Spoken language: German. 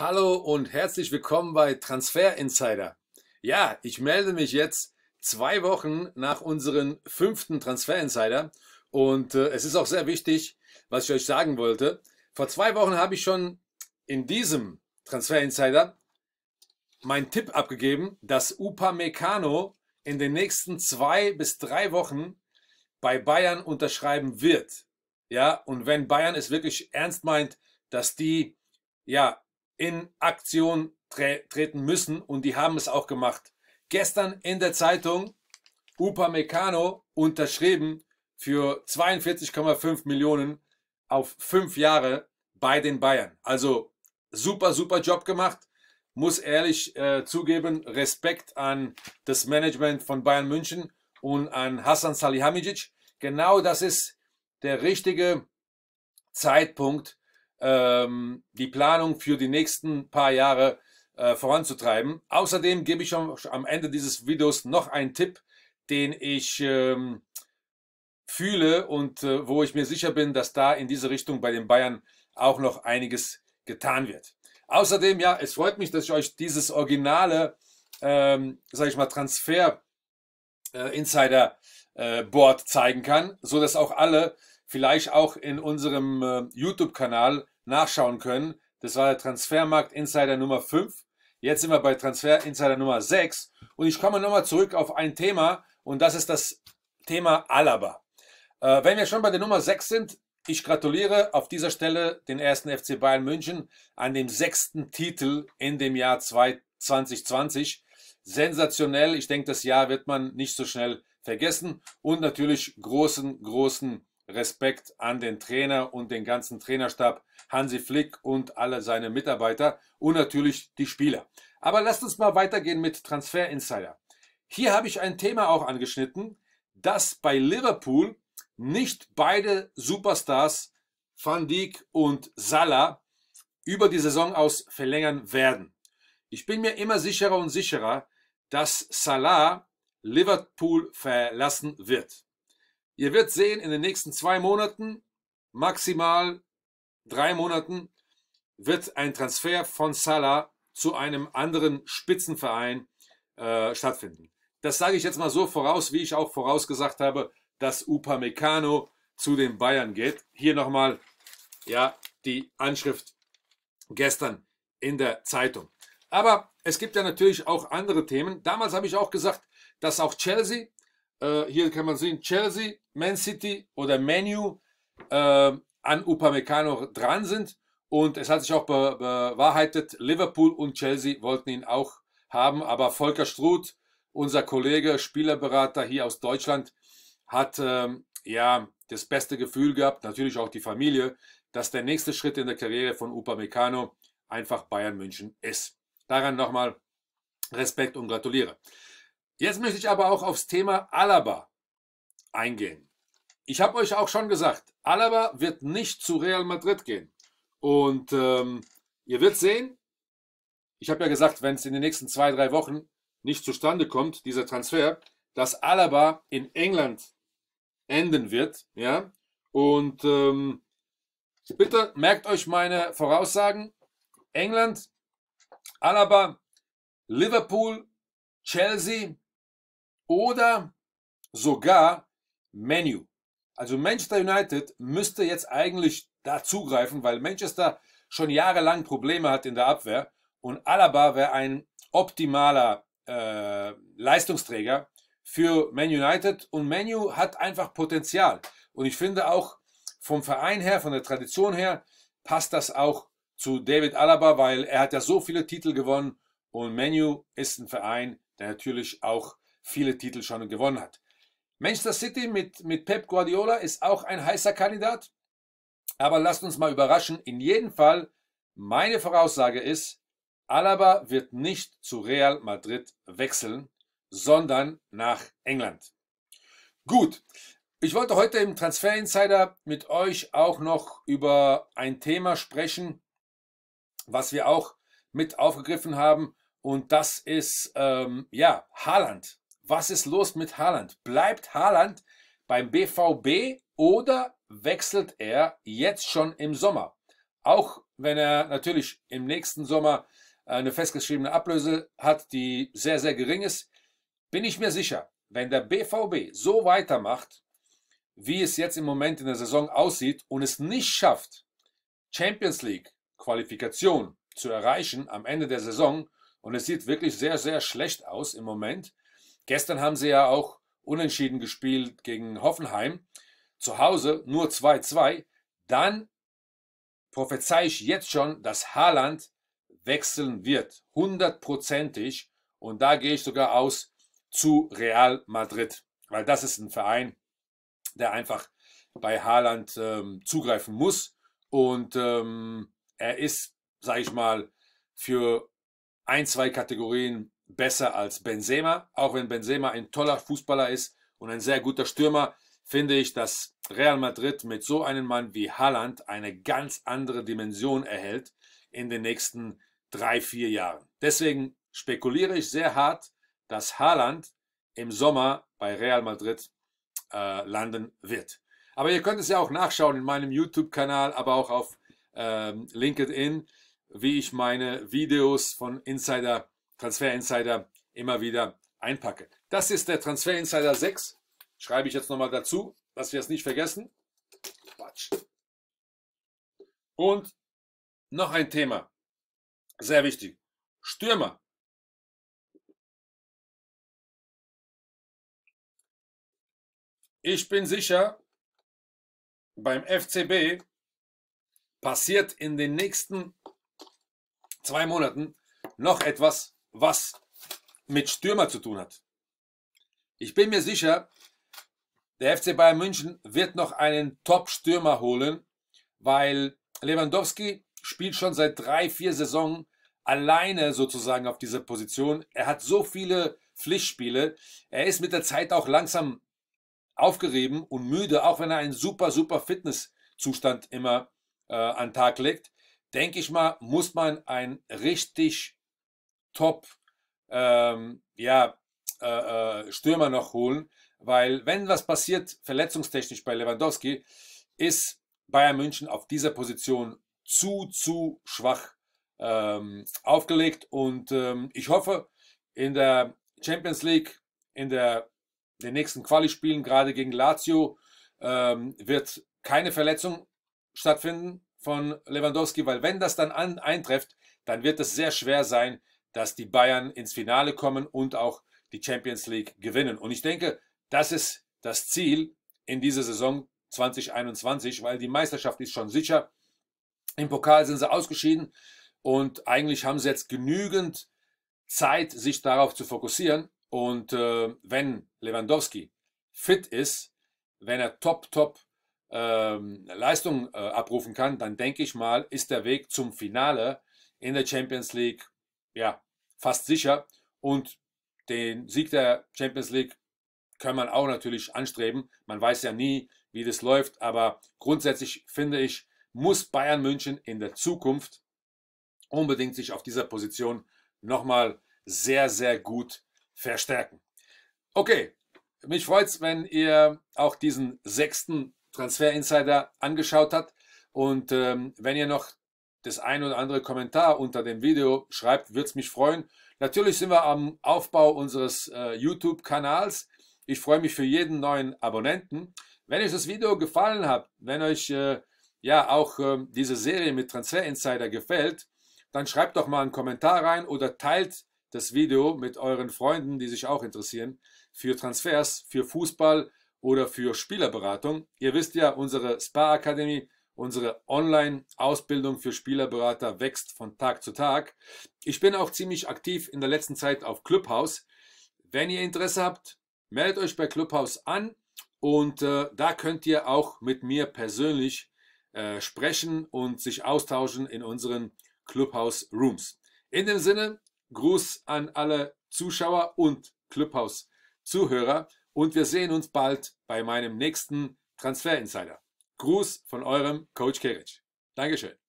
Hallo und herzlich willkommen bei Transfer Insider. Ja, ich melde mich jetzt zwei Wochen nach unserem fünften Transfer Insider und äh, es ist auch sehr wichtig, was ich euch sagen wollte. Vor zwei Wochen habe ich schon in diesem Transfer Insider meinen Tipp abgegeben, dass Upamecano in den nächsten zwei bis drei Wochen bei Bayern unterschreiben wird. Ja, und wenn Bayern es wirklich ernst meint, dass die ja in Aktion tre treten müssen und die haben es auch gemacht. Gestern in der Zeitung Upamecano unterschrieben für 42,5 Millionen auf fünf Jahre bei den Bayern. Also super, super Job gemacht. Muss ehrlich äh, zugeben, Respekt an das Management von Bayern München und an Hassan Salihamidzic. Genau das ist der richtige Zeitpunkt, ähm, die Planung für die nächsten paar Jahre äh, voranzutreiben. Außerdem gebe ich schon am Ende dieses Videos noch einen Tipp, den ich ähm, fühle und äh, wo ich mir sicher bin, dass da in diese Richtung bei den Bayern auch noch einiges getan wird. Außerdem, ja, es freut mich, dass ich euch dieses originale, ähm, sage ich mal, Transfer äh, Insider äh, Board zeigen kann, so dass auch alle vielleicht auch in unserem äh, YouTube-Kanal nachschauen können. Das war der Transfermarkt Insider Nummer 5. Jetzt sind wir bei Transfer Insider Nummer 6. Und ich komme nochmal zurück auf ein Thema und das ist das Thema Alaba. Äh, wenn wir schon bei der Nummer 6 sind, ich gratuliere auf dieser Stelle den ersten FC Bayern München an dem sechsten Titel in dem Jahr 2020. Sensationell. Ich denke, das Jahr wird man nicht so schnell vergessen. Und natürlich großen, großen Respekt an den Trainer und den ganzen Trainerstab, Hansi Flick und alle seine Mitarbeiter und natürlich die Spieler. Aber lasst uns mal weitergehen mit Transfer Insider. Hier habe ich ein Thema auch angeschnitten, dass bei Liverpool nicht beide Superstars Van Dijk und Salah über die Saison aus verlängern werden. Ich bin mir immer sicherer und sicherer, dass Salah Liverpool verlassen wird. Ihr werdet sehen, in den nächsten zwei Monaten, maximal drei Monaten, wird ein Transfer von Salah zu einem anderen Spitzenverein äh, stattfinden. Das sage ich jetzt mal so voraus, wie ich auch vorausgesagt habe, dass Upamecano zu den Bayern geht. Hier nochmal ja, die Anschrift gestern in der Zeitung. Aber es gibt ja natürlich auch andere Themen. Damals habe ich auch gesagt, dass auch Chelsea äh, hier kann man sehen, Chelsea, Man City oder Menu äh, an Upamecano dran sind. Und es hat sich auch bewahrheitet, Liverpool und Chelsea wollten ihn auch haben. Aber Volker Struth, unser Kollege, Spielerberater hier aus Deutschland, hat ähm, ja das beste Gefühl gehabt, natürlich auch die Familie, dass der nächste Schritt in der Karriere von Upamecano einfach Bayern München ist. Daran nochmal Respekt und gratuliere. Jetzt möchte ich aber auch aufs Thema Alaba eingehen. Ich habe euch auch schon gesagt, Alaba wird nicht zu Real Madrid gehen. Und ähm, ihr werdet sehen, ich habe ja gesagt, wenn es in den nächsten zwei, drei Wochen nicht zustande kommt, dieser Transfer, dass Alaba in England enden wird. Ja? Und ähm, bitte merkt euch meine Voraussagen. England, Alaba, Liverpool, Chelsea, oder sogar Menu. Also Manchester United müsste jetzt eigentlich da zugreifen, weil Manchester schon jahrelang Probleme hat in der Abwehr und Alaba wäre ein optimaler äh, Leistungsträger für Man United und Menu hat einfach Potenzial. Und ich finde auch vom Verein her, von der Tradition her, passt das auch zu David Alaba, weil er hat ja so viele Titel gewonnen und Menu ist ein Verein, der natürlich auch viele Titel schon gewonnen hat. Manchester City mit, mit Pep Guardiola ist auch ein heißer Kandidat. Aber lasst uns mal überraschen. In jedem Fall, meine Voraussage ist, Alaba wird nicht zu Real Madrid wechseln, sondern nach England. Gut, ich wollte heute im Transfer Insider mit euch auch noch über ein Thema sprechen, was wir auch mit aufgegriffen haben. Und das ist, ähm, ja, Haaland. Was ist los mit Haaland? Bleibt Haaland beim BVB oder wechselt er jetzt schon im Sommer? Auch wenn er natürlich im nächsten Sommer eine festgeschriebene Ablöse hat, die sehr, sehr gering ist, bin ich mir sicher, wenn der BVB so weitermacht, wie es jetzt im Moment in der Saison aussieht und es nicht schafft, Champions League Qualifikation zu erreichen am Ende der Saison, und es sieht wirklich sehr, sehr schlecht aus im Moment, Gestern haben sie ja auch unentschieden gespielt gegen Hoffenheim. Zu Hause nur 2-2. Dann prophezei ich jetzt schon, dass Haaland wechseln wird. Hundertprozentig. Und da gehe ich sogar aus zu Real Madrid. Weil das ist ein Verein, der einfach bei Haaland ähm, zugreifen muss. Und ähm, er ist, sage ich mal, für ein, zwei Kategorien besser als Benzema. Auch wenn Benzema ein toller Fußballer ist und ein sehr guter Stürmer, finde ich, dass Real Madrid mit so einem Mann wie Haaland eine ganz andere Dimension erhält in den nächsten drei, vier Jahren. Deswegen spekuliere ich sehr hart, dass Haaland im Sommer bei Real Madrid äh, landen wird. Aber ihr könnt es ja auch nachschauen in meinem YouTube-Kanal, aber auch auf äh, LinkedIn, wie ich meine Videos von Insider Transfer Insider immer wieder einpacke. Das ist der Transfer Insider 6. Schreibe ich jetzt nochmal dazu, dass wir es nicht vergessen. Quatsch. Und noch ein Thema. Sehr wichtig. Stürmer. Ich bin sicher, beim FCB passiert in den nächsten zwei Monaten noch etwas, was mit Stürmer zu tun hat. Ich bin mir sicher, der FC Bayern München wird noch einen Top-Stürmer holen, weil Lewandowski spielt schon seit drei, vier Saisonen alleine sozusagen auf dieser Position. Er hat so viele Pflichtspiele. Er ist mit der Zeit auch langsam aufgerieben und müde, auch wenn er einen super, super Fitnesszustand immer äh, an den Tag legt. Denke ich mal, muss man einen richtig Top ähm, ja, äh, äh, Stürmer noch holen, weil wenn was passiert, verletzungstechnisch bei Lewandowski, ist Bayern München auf dieser Position zu, zu schwach ähm, aufgelegt. Und ähm, ich hoffe, in der Champions League, in der, den nächsten Quali-Spielen, gerade gegen Lazio, ähm, wird keine Verletzung stattfinden von Lewandowski, weil wenn das dann an, eintrifft, dann wird es sehr schwer sein, dass die Bayern ins Finale kommen und auch die Champions League gewinnen. Und ich denke, das ist das Ziel in dieser Saison 2021, weil die Meisterschaft ist schon sicher. Im Pokal sind sie ausgeschieden und eigentlich haben sie jetzt genügend Zeit, sich darauf zu fokussieren. Und äh, wenn Lewandowski fit ist, wenn er top, top ähm, Leistung äh, abrufen kann, dann denke ich mal, ist der Weg zum Finale in der Champions League ja, fast sicher. Und den Sieg der Champions League kann man auch natürlich anstreben. Man weiß ja nie, wie das läuft, aber grundsätzlich finde ich, muss Bayern München in der Zukunft unbedingt sich auf dieser Position nochmal sehr, sehr gut verstärken. Okay, mich freut es, wenn ihr auch diesen sechsten Transfer Insider angeschaut habt. Und ähm, wenn ihr noch das ein oder andere Kommentar unter dem Video schreibt, würde es mich freuen. Natürlich sind wir am Aufbau unseres äh, YouTube-Kanals. Ich freue mich für jeden neuen Abonnenten. Wenn euch das Video gefallen hat, wenn euch äh, ja auch äh, diese Serie mit Transfer Insider gefällt, dann schreibt doch mal einen Kommentar rein oder teilt das Video mit euren Freunden, die sich auch interessieren für Transfers, für Fußball oder für Spielerberatung. Ihr wisst ja, unsere Spa-Akademie Unsere Online-Ausbildung für Spielerberater wächst von Tag zu Tag. Ich bin auch ziemlich aktiv in der letzten Zeit auf Clubhouse. Wenn ihr Interesse habt, meldet euch bei Clubhouse an und äh, da könnt ihr auch mit mir persönlich äh, sprechen und sich austauschen in unseren Clubhouse Rooms. In dem Sinne, Gruß an alle Zuschauer und Clubhouse Zuhörer und wir sehen uns bald bei meinem nächsten Transfer Insider. Gruß von eurem Coach Keric. Dankeschön.